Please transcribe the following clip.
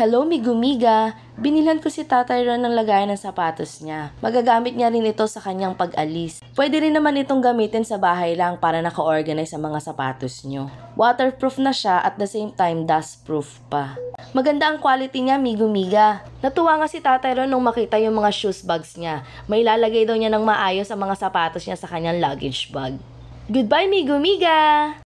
Hello Migumiga! Binilhan ko si Tatay Ron ng lagayan ng sapatos niya. Magagamit niya rin ito sa kanyang pag-alis. Pwede rin naman itong gamitin sa bahay lang para naka-organize ang mga sapatos niyo. Waterproof na siya at the same time dustproof pa. Maganda ang quality niya, Migumiga. Natuwa nga si Tatay Ron nung makita yung mga shoes bags niya. May lalagay daw niya ng maayos ang mga sapatos niya sa kanyang luggage bag. Goodbye, Migumiga!